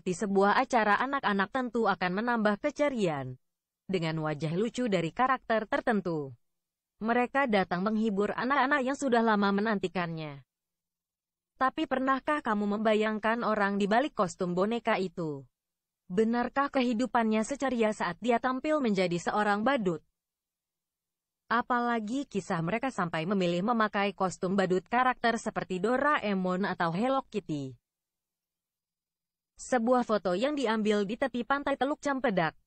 Di sebuah acara anak-anak tentu akan menambah keceriaan dengan wajah lucu dari karakter tertentu. Mereka datang menghibur anak-anak yang sudah lama menantikannya. Tapi pernahkah kamu membayangkan orang di balik kostum boneka itu? Benarkah kehidupannya seceria saat dia tampil menjadi seorang badut? Apalagi kisah mereka sampai memilih memakai kostum badut karakter seperti Doraemon atau Hello Kitty. Sebuah foto yang diambil di tepi pantai Teluk Campedak,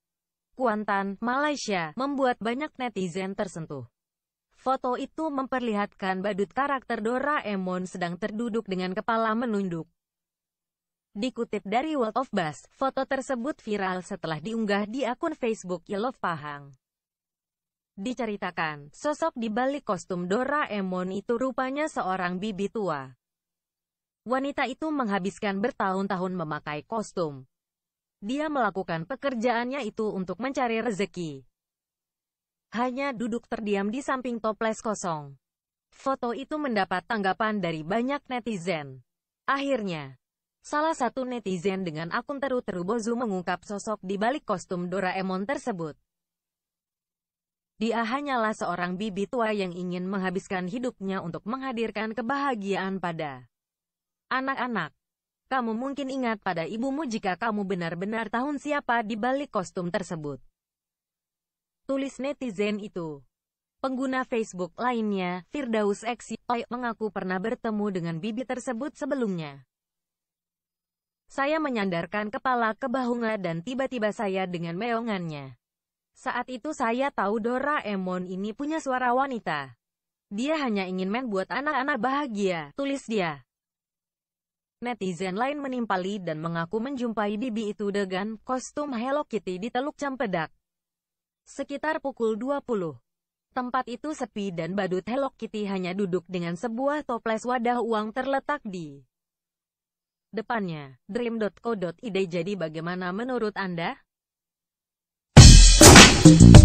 Kuantan, Malaysia, membuat banyak netizen tersentuh. Foto itu memperlihatkan badut karakter Doraemon sedang terduduk dengan kepala menunduk. Dikutip dari World of Buzz, foto tersebut viral setelah diunggah di akun Facebook Yellow Pahang. Diceritakan, sosok di balik kostum Doraemon itu rupanya seorang bibi tua. Wanita itu menghabiskan bertahun-tahun memakai kostum. Dia melakukan pekerjaannya itu untuk mencari rezeki. Hanya duduk terdiam di samping toples kosong. Foto itu mendapat tanggapan dari banyak netizen. Akhirnya, salah satu netizen dengan akun Teru teru Bozu mengungkap sosok di balik kostum Doraemon tersebut. Dia hanyalah seorang bibi tua yang ingin menghabiskan hidupnya untuk menghadirkan kebahagiaan pada anak-anak. Kamu mungkin ingat pada ibumu jika kamu benar-benar tahu siapa di balik kostum tersebut. Tulis netizen itu. Pengguna Facebook lainnya, Firdaus Xioy, mengaku pernah bertemu dengan bibi tersebut sebelumnya. Saya menyandarkan kepala ke bahunga dan tiba-tiba saya dengan meongannya. Saat itu saya tahu Doraemon ini punya suara wanita. Dia hanya ingin main buat anak-anak bahagia, tulis dia. Netizen lain menimpali dan mengaku menjumpai bibi itu dengan kostum Hello Kitty di Teluk Campedak. Sekitar pukul 20. Tempat itu sepi dan badut Hello Kitty hanya duduk dengan sebuah toples wadah uang terletak di depannya. Dream.co.id Jadi bagaimana menurut Anda? Thank you.